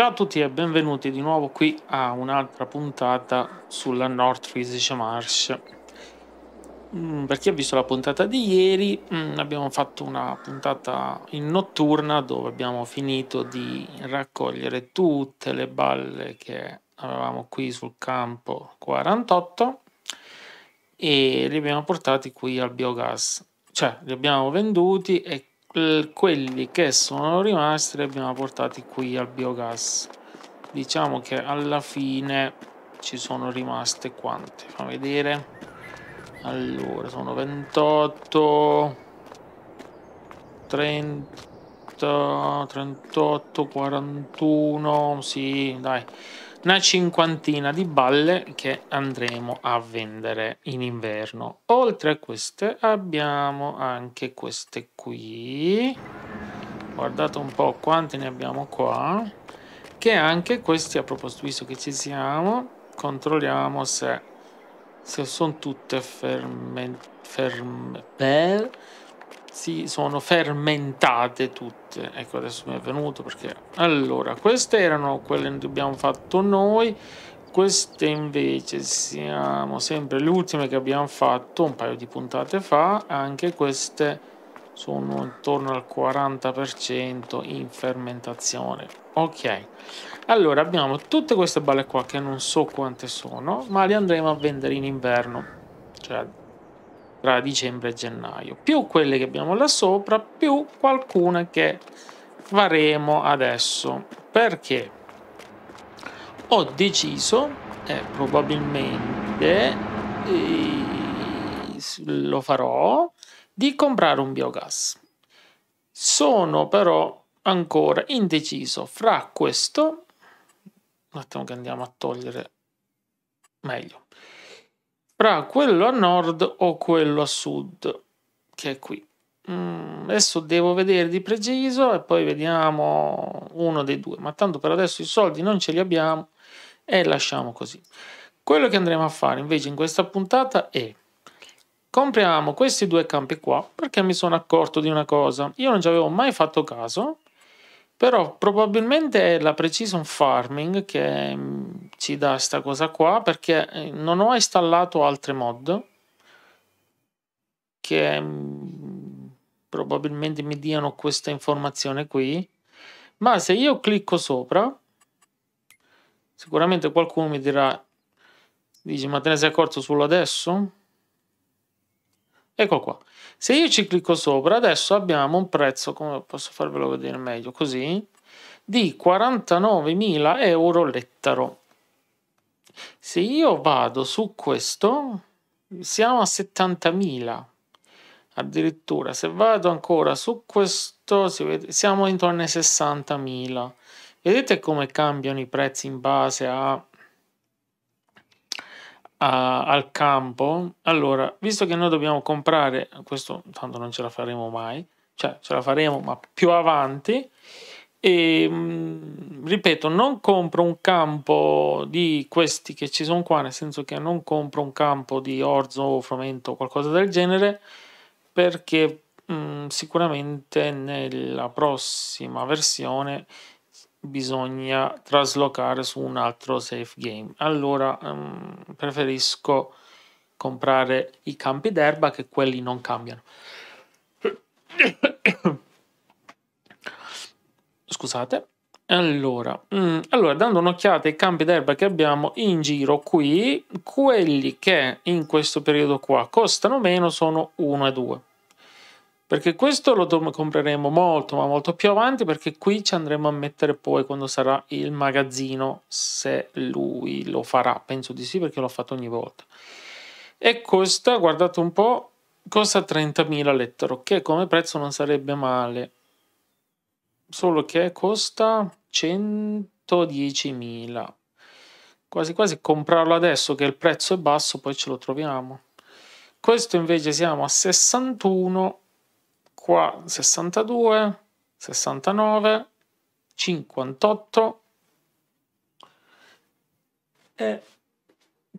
Ciao a tutti e benvenuti di nuovo qui a un'altra puntata sulla North Physics Marsh. Mm, per chi ha visto la puntata di ieri, mm, abbiamo fatto una puntata in notturna dove abbiamo finito di raccogliere tutte le balle che avevamo qui sul campo 48 e li abbiamo portati qui al biogas, cioè li abbiamo venduti e quelli che sono rimasti li abbiamo portati qui al biogas diciamo che alla fine ci sono rimaste quante fa vedere allora sono 28 30 38 41 sì dai una cinquantina di balle che andremo a vendere in inverno. Oltre a queste abbiamo anche queste qui. Guardate un po' quante ne abbiamo qua. Che anche questi, a proposito, visto che ci siamo, controlliamo se, se sono tutte ferme, ferme, per si sono fermentate tutte. Ecco, adesso mi è venuto perché... Allora, queste erano quelle che abbiamo fatto noi. Queste invece siamo sempre le ultime che abbiamo fatto un paio di puntate fa. Anche queste sono intorno al 40% in fermentazione. Ok, allora abbiamo tutte queste balle qua che non so quante sono, ma le andremo a vendere in inverno. Cioè, tra dicembre e gennaio, più quelle che abbiamo là sopra, più qualcuna che faremo adesso, perché ho deciso e eh, probabilmente eh, lo farò di comprare un biogas. Sono però ancora indeciso fra questo un attimo che andiamo a togliere meglio tra quello a nord o quello a sud, che è qui. Mm, adesso devo vedere di preciso e poi vediamo uno dei due, ma tanto per adesso i soldi non ce li abbiamo e lasciamo così. Quello che andremo a fare invece in questa puntata è compriamo questi due campi qua perché mi sono accorto di una cosa, io non ci avevo mai fatto caso però probabilmente è la precision farming che mm, ci dà questa cosa qua perché eh, non ho installato altre mod che mm, probabilmente mi diano questa informazione qui ma se io clicco sopra sicuramente qualcuno mi dirà dici ma te ne sei accorto solo adesso? ecco qua se io ci clicco sopra adesso abbiamo un prezzo come posso farvelo vedere meglio così di 49.000 euro lettaro se io vado su questo siamo a 70.000 addirittura se vado ancora su questo vede, siamo intorno ai 60.000 vedete come cambiano i prezzi in base a a, al campo, allora, visto che noi dobbiamo comprare, questo tanto non ce la faremo mai, cioè ce la faremo ma più avanti, e mm, ripeto, non compro un campo di questi che ci sono qua, nel senso che non compro un campo di orzo o frumento o qualcosa del genere, perché mh, mm, sicuramente nella prossima versione bisogna traslocare su un altro safe game. Allora um, preferisco comprare i campi d'erba che quelli non cambiano. Scusate. Allora, mm, allora, dando un'occhiata ai campi d'erba che abbiamo in giro qui, quelli che in questo periodo qua costano meno sono 1 e 2 perché questo lo compreremo molto ma molto più avanti perché qui ci andremo a mettere poi quando sarà il magazzino se lui lo farà penso di sì perché l'ho fatto ogni volta e costa guardate un po' costa 30.000 lettero che come prezzo non sarebbe male solo che costa 110.000 quasi quasi comprarlo adesso che il prezzo è basso poi ce lo troviamo questo invece siamo a 61 qua 62, 69, 58 e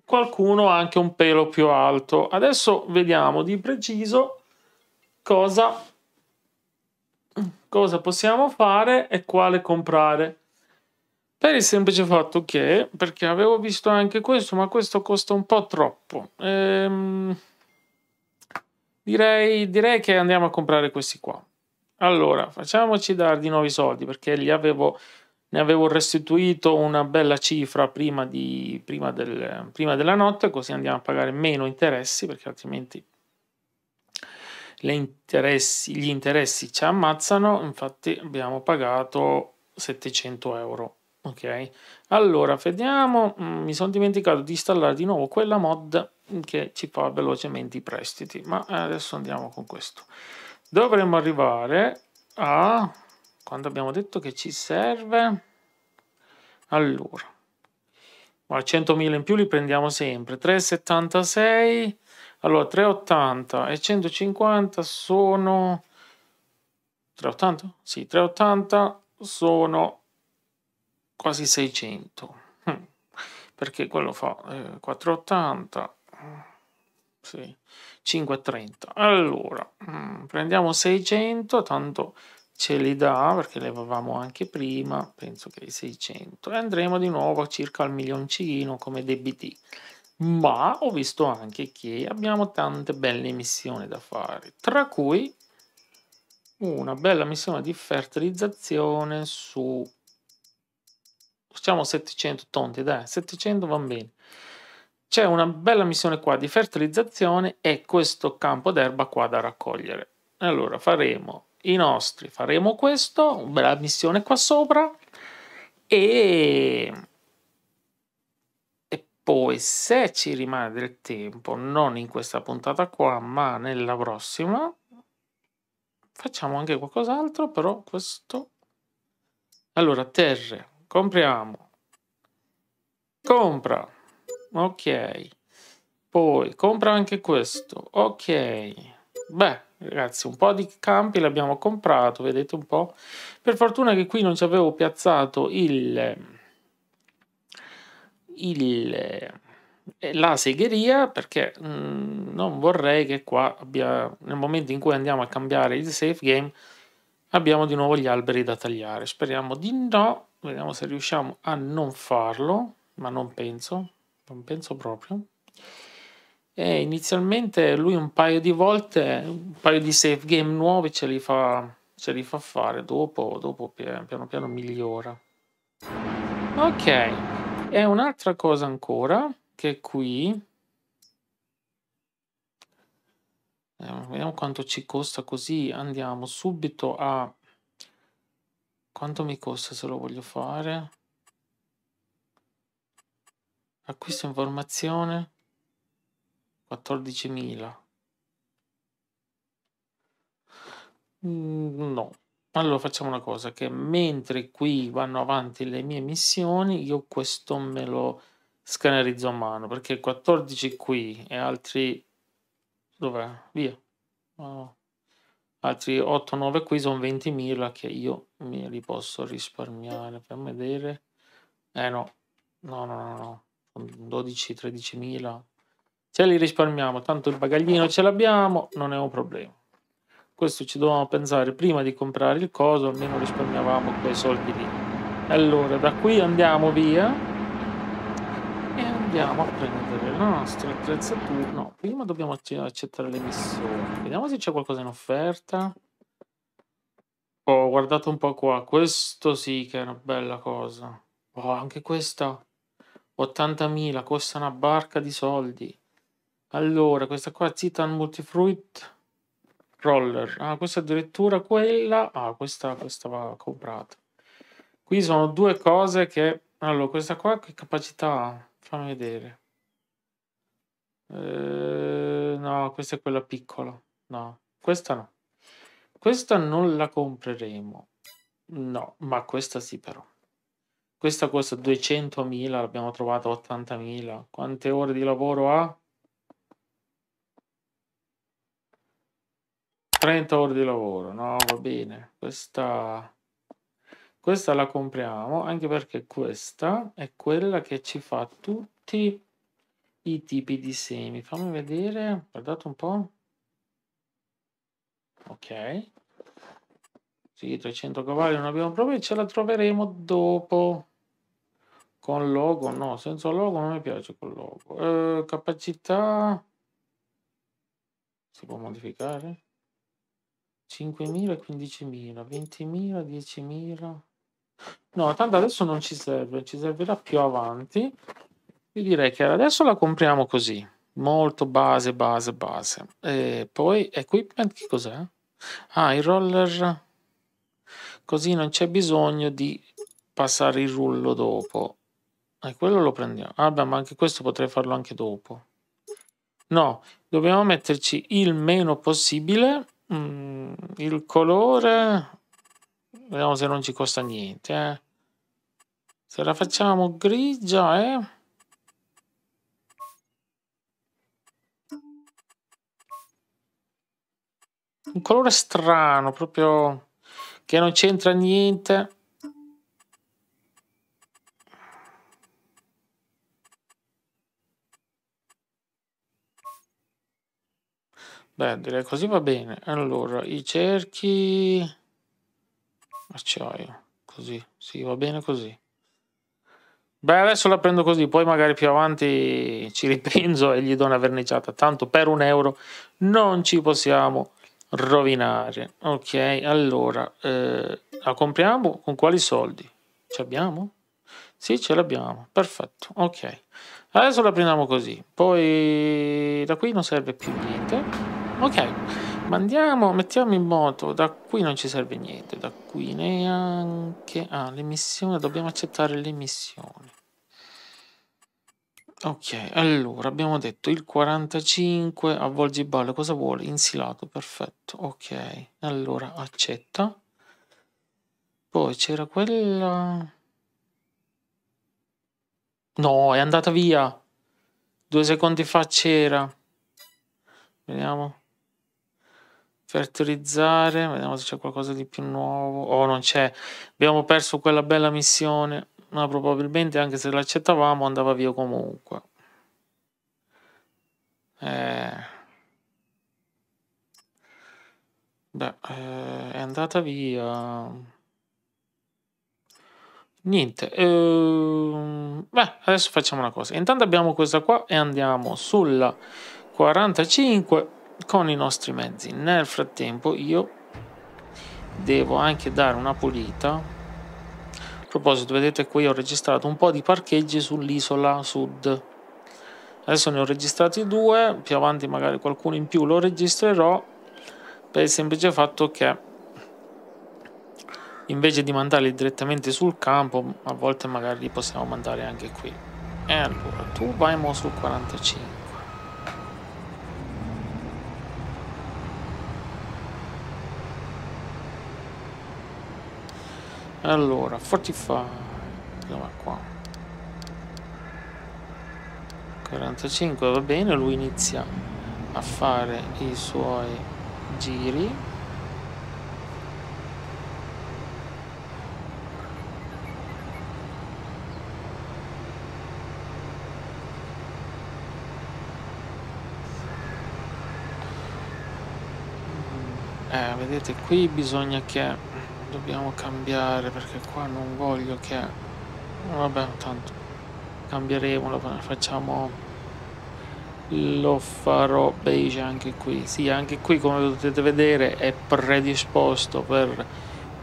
qualcuno anche un pelo più alto. Adesso vediamo di preciso cosa, cosa possiamo fare e quale comprare. Per il semplice fatto che, perché avevo visto anche questo, ma questo costa un po' troppo. Ehm Direi, direi che andiamo a comprare questi qua. Allora, facciamoci dare di nuovo i soldi perché li avevo, ne avevo restituito una bella cifra prima, di, prima, del, prima della notte, così andiamo a pagare meno interessi perché altrimenti interessi, gli interessi ci ammazzano. Infatti abbiamo pagato 700 euro. Ok, allora vediamo. Mm, mi sono dimenticato di installare di nuovo quella mod che ci fa velocemente i prestiti. Ma eh, adesso andiamo con questo. Dovremmo arrivare a... quando abbiamo detto che ci serve... Allora, 100.000 in più li prendiamo sempre. 3,76... Allora, 380 e 150 sono... 380? Sì, 380 sono quasi 600. Hm, perché quello fa eh, 480 sì, 5,30. Allora, mm, prendiamo 600, tanto ce li dà perché le avevamo anche prima, penso che i 600, e andremo di nuovo a circa il milioncino come debiti. Ma ho visto anche che abbiamo tante belle missioni da fare, tra cui una bella missione di fertilizzazione su... facciamo 700 tonti, dai, 700 va bene c'è una bella missione qua di fertilizzazione e questo campo d'erba qua da raccogliere. Allora faremo i nostri, faremo questo, una bella missione qua sopra e... e poi se ci rimane del tempo, non in questa puntata qua ma nella prossima, facciamo anche qualcos'altro però questo... Allora terre, compriamo, compra ok poi compra anche questo ok beh ragazzi un po' di campi l'abbiamo comprato vedete un po' per fortuna che qui non ci avevo piazzato il il eh, la segheria perché mh, mm, non vorrei che qua abbia, nel momento in cui andiamo a cambiare il safe game abbiamo di nuovo gli alberi da tagliare speriamo di no vediamo se riusciamo a non farlo ma non penso non penso proprio. E inizialmente lui un paio di volte, un paio di save game nuovi ce li fa, ce li fa fare, dopo, dopo piano piano migliora. Ok, e un'altra cosa ancora, che è qui... Vediamo quanto ci costa così andiamo subito a... Quanto mi costa se lo voglio fare? Acquisto informazione. 14.000. Mm, no. Allora facciamo una cosa, che mentre qui vanno avanti le mie missioni, io questo me lo scannerizzo a mano, perché 14 qui e altri... Dov'è? Via. Oh. Altri 8-9 qui sono 20.000 che io mi li posso risparmiare. Fammi vedere. Eh no, no, no, no. no. 12-13 mila, ce li risparmiamo, tanto il bagaglino ce l'abbiamo, non è un problema. Questo ci dovevamo pensare prima di comprare il coso, almeno risparmiavamo quei soldi lì. Allora, da qui andiamo via e andiamo a prendere la nostra attrezzatura. No, prima dobbiamo accettare le missioni. Vediamo se c'è qualcosa in offerta. Oh, guardate un po' qua, questo sì che è una bella cosa. Oh, anche questa 80.000, costa una barca di soldi. Allora, questa qua Titan Multifruit Roller. Ah, questa addirittura quella. Ah, questa, questa va comprata. Qui sono due cose che... Allora, questa qua che capacità ha? Fammi vedere. Eh, no, questa è quella piccola. No, questa no. Questa non la compreremo. No, ma questa sì però. Questa costa 200.000, l'abbiamo trovata 80.000. Quante ore di lavoro ha? 30 ore di lavoro, no, va bene. Questa, questa la compriamo anche perché questa è quella che ci fa tutti i tipi di semi. Fammi vedere, guardate un po'. Ok. Sì, 300 cavalli non abbiamo proprio ce la troveremo dopo. Con logo? No, senza logo non mi piace con logo. Eh, capacità... Si può modificare? 5.000, 15.000, 20.000, 10.000... No, tanto adesso non ci serve, ci servirà più avanti. Io direi che adesso la compriamo così, molto base, base, base. E poi equipment, che cos'è? Ah, i roller, così non c'è bisogno di passare il rullo dopo. E ah, quello lo prendiamo. Ah, beh, ma anche questo potrei farlo anche dopo. No, dobbiamo metterci il meno possibile. Mm, il colore... Vediamo se non ci costa niente. Eh. Se la facciamo grigia, eh... Un colore strano, proprio che non c'entra niente. Beh, direi così va bene. Allora, i cerchi... Acciaio, così. Sì, va bene così. Beh, adesso la prendo così, poi magari più avanti ci ripenso e gli do una verniciata. Tanto per un euro non ci possiamo rovinare. Ok, allora, eh, la compriamo con quali soldi? Ci abbiamo? Sì, ce l'abbiamo. Perfetto, ok. Adesso la prendiamo così. Poi da qui non serve più niente. Ok, ma andiamo, mettiamo in moto. Da qui non ci serve niente, da qui neanche... Ah, le missioni, dobbiamo accettare le missioni. Ok, allora abbiamo detto il 45, avvolgi ballo, cosa vuole? Insilato, perfetto, ok, allora accetta. Poi c'era quella... No, è andata via. Due secondi fa c'era. Vediamo. Fertilizzare, vediamo se c'è qualcosa di più nuovo. Oh, non c'è. Abbiamo perso quella bella missione, ma probabilmente anche se l'accettavamo andava via comunque. Eh. Beh, eh, è andata via. Niente. Ehm, beh, adesso facciamo una cosa. Intanto abbiamo questa qua e andiamo sulla 45 con i nostri mezzi. Nel frattempo io devo anche dare una pulita. A proposito, vedete qui ho registrato un po' di parcheggi sull'isola sud. Adesso ne ho registrati due, più avanti magari qualcuno in più lo registrerò per il semplice fatto che invece di mandarli direttamente sul campo a volte magari li possiamo mandare anche qui e allora tu vai mo sul 45 Allora, 45. Andiamo qua. 45 va bene, lui inizia a fare i suoi giri. Eh, vedete qui bisogna che dobbiamo cambiare perché qua non voglio che vabbè tanto cambieremo lo facciamo lo farò beige anche qui sì anche qui come potete vedere è predisposto per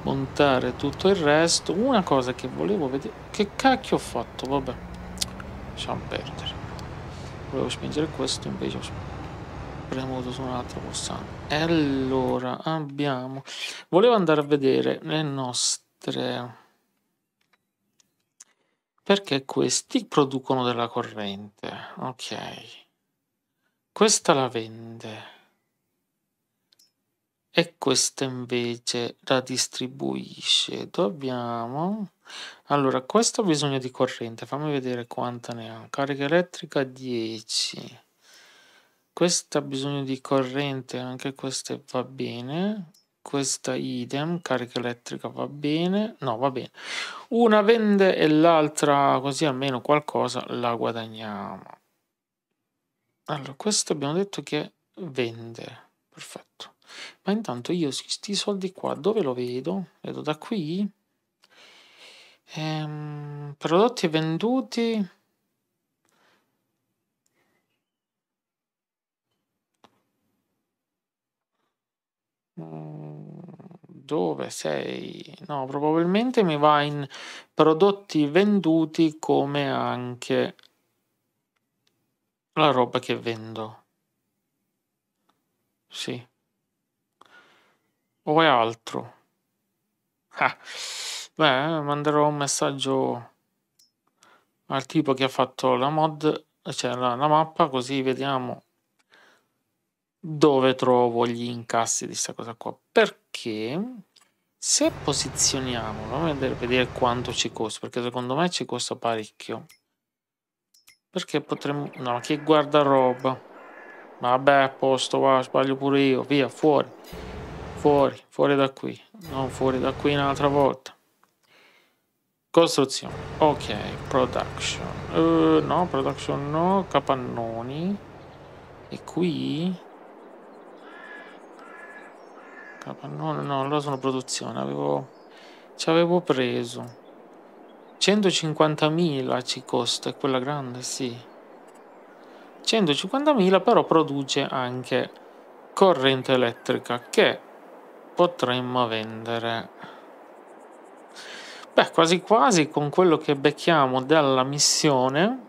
montare tutto il resto una cosa che volevo vedere che cacchio ho fatto vabbè lasciamo perdere volevo spingere questo invece ho premuto su un altro pulsante. E allora abbiamo... Volevo andare a vedere le nostre... Perché questi producono della corrente. Ok. Questa la vende. E questa invece la distribuisce. Dobbiamo... Allora, questo ha bisogno di corrente. Fammi vedere quanta ne ha. Carica elettrica 10 questa ha bisogno di corrente, anche questa va bene, questa idem, carica elettrica va bene, no va bene, una vende e l'altra così almeno qualcosa la guadagniamo. Allora, questo abbiamo detto che vende, perfetto. Ma intanto io questi soldi qua dove lo vedo? Vedo da qui. Ehm, prodotti venduti dove sei? No, probabilmente mi va in prodotti venduti come anche la roba che vendo. Sì. O è altro? Ah. Beh, eh, manderò un messaggio al tipo che ha fatto la mod, cioè la, la mappa, così vediamo dove trovo gli incassi di questa cosa qua perché se posizioniamo andiamo a vedere, vedere quanto ci costa perché secondo me ci costa parecchio perché potremmo no che guarda roba vabbè a posto va sbaglio pure io via fuori fuori fuori da qui non fuori da qui un'altra volta costruzione ok production uh, no production no capannoni e qui no, no, allora sono produzione, avevo, ci avevo preso. 150.000 ci costa, è quella grande, sì. 150.000 però produce anche corrente elettrica che potremmo vendere. Beh, quasi quasi con quello che becchiamo dalla missione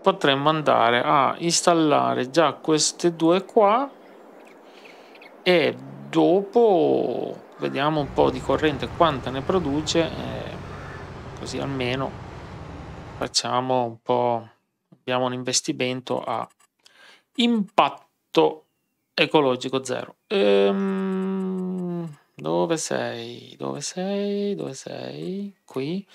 potremmo andare a installare già queste due qua e dopo vediamo un po' di corrente quanta ne produce eh, così almeno facciamo un po' abbiamo un investimento a impatto ecologico zero ehm, dove sei dove sei dove sei qui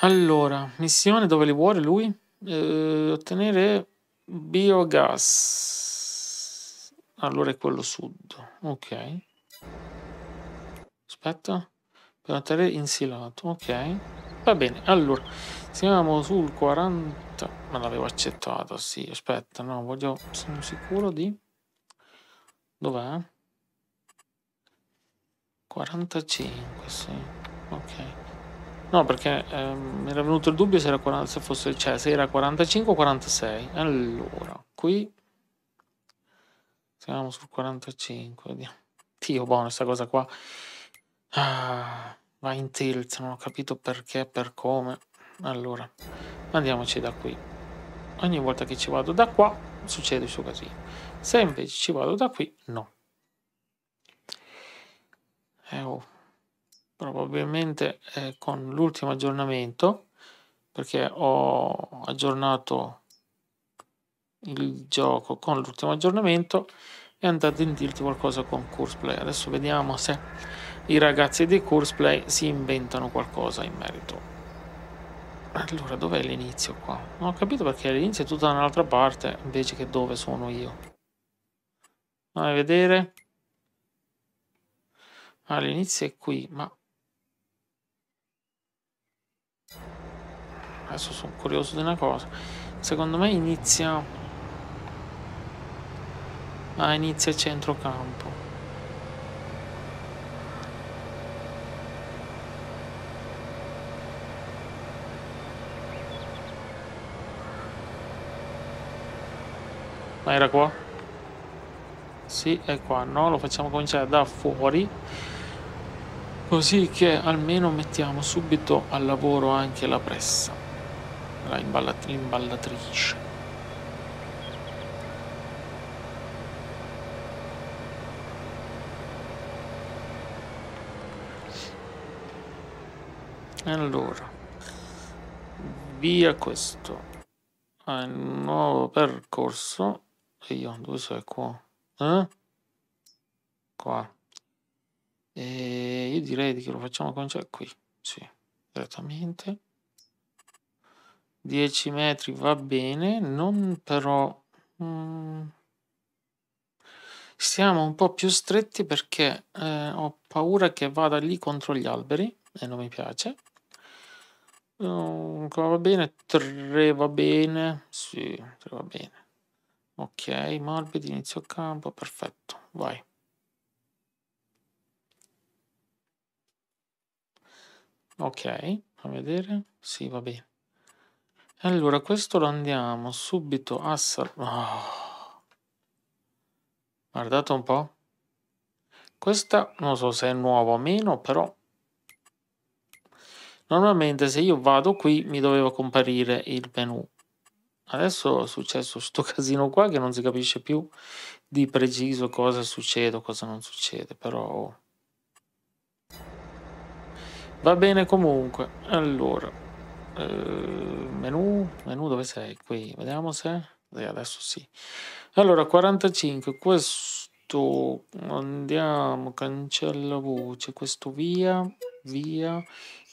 allora missione dove li vuole lui eh, ottenere biogas allora è quello sud. Ok. Aspetta. Per ottenere insilato. Ok. Va bene. Allora, siamo sul 40. Ma l'avevo accettato. Sì, aspetta. No, voglio... Sono sicuro di... Dov'è? 45, sì. Ok. No, perché ehm, mi era venuto il dubbio se, 40, se, fosse, cioè, se era 45 o 46. Allora, qui siamo sul 45, vediamo. Dio buono, questa cosa qua. Ah, va in tilt, non ho capito perché, per come. Allora, andiamoci da qui. Ogni volta che ci vado da qua, succede il suo casino. Se invece ci vado da qui, no. Eh, oh. Probabilmente eh, con l'ultimo aggiornamento, perché ho aggiornato il gioco con l'ultimo aggiornamento e andate a dirti qualcosa con Curseplay. Adesso vediamo se i ragazzi di Curseplay si inventano qualcosa in merito. Allora, dov'è l'inizio qua? Non ho capito perché l'inizio è tutta da un'altra parte invece che dove sono io. Vai a vedere. Ah, l'inizio è qui, ma... Adesso sono curioso di una cosa. Secondo me inizia a inizio centrocampo. Ma era qua? Sì, è qua. No, lo facciamo cominciare da fuori. Così che almeno mettiamo subito al lavoro anche la pressa, l'imballatrice. allora via questo al ah, nuovo percorso e io dove sei qua eh? qua e io direi che lo facciamo con qui sì direttamente 10 metri va bene non però mm, siamo un po' più stretti perché eh, ho paura che vada lì contro gli alberi e non mi piace Qua mm, va bene, 3 va bene, sì, 3 va bene. Ok, morbidi, inizio campo, perfetto, vai. Ok, a vedere, sì, va bene. Allora, questo lo andiamo subito a salvare. Oh. Guardate un po'. Questa non so se è nuova o meno, però Normalmente se io vado qui mi doveva comparire il menu. Adesso è successo questo casino qua che non si capisce più di preciso cosa succede o cosa non succede, però... Va bene comunque. Allora, eh, menu, menu dove sei? Qui, vediamo se... Eh, adesso sì. Allora, 45, questo... Andiamo, cancella voce, questo via via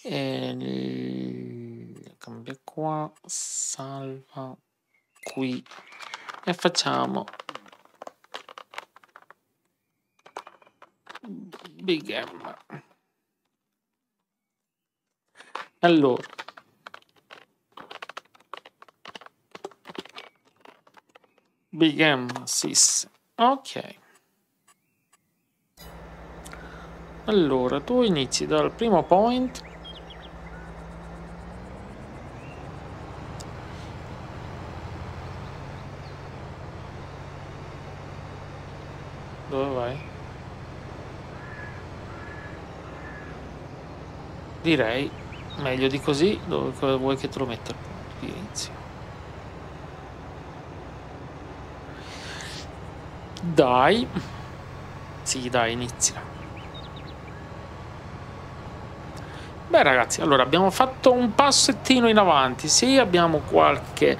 e cambia qua salva qui e facciamo big M allora big M sys ok Allora, tu inizi dal primo point. Dove vai? Direi, meglio di così, dove vuoi che te lo metta di inizio? Dai. Sì, dai, inizia. Beh ragazzi, allora abbiamo fatto un passettino in avanti, sì abbiamo qualche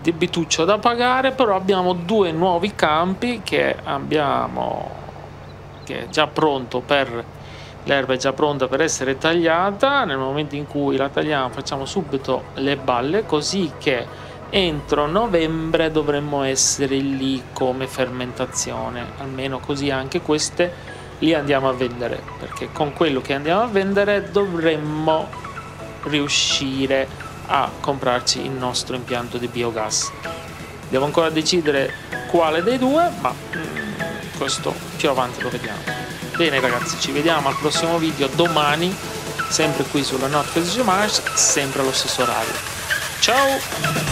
debituccio da pagare, però abbiamo due nuovi campi che abbiamo che è già pronto per l'erba è già pronta per essere tagliata, nel momento in cui la tagliamo facciamo subito le balle così che entro novembre dovremmo essere lì come fermentazione, almeno così anche queste li andiamo a vendere perché con quello che andiamo a vendere dovremmo riuscire a comprarci il nostro impianto di biogas devo ancora decidere quale dei due ma mm, questo più avanti lo vediamo bene ragazzi ci vediamo al prossimo video domani sempre qui sulla North Face Mars sempre allo stesso orario ciao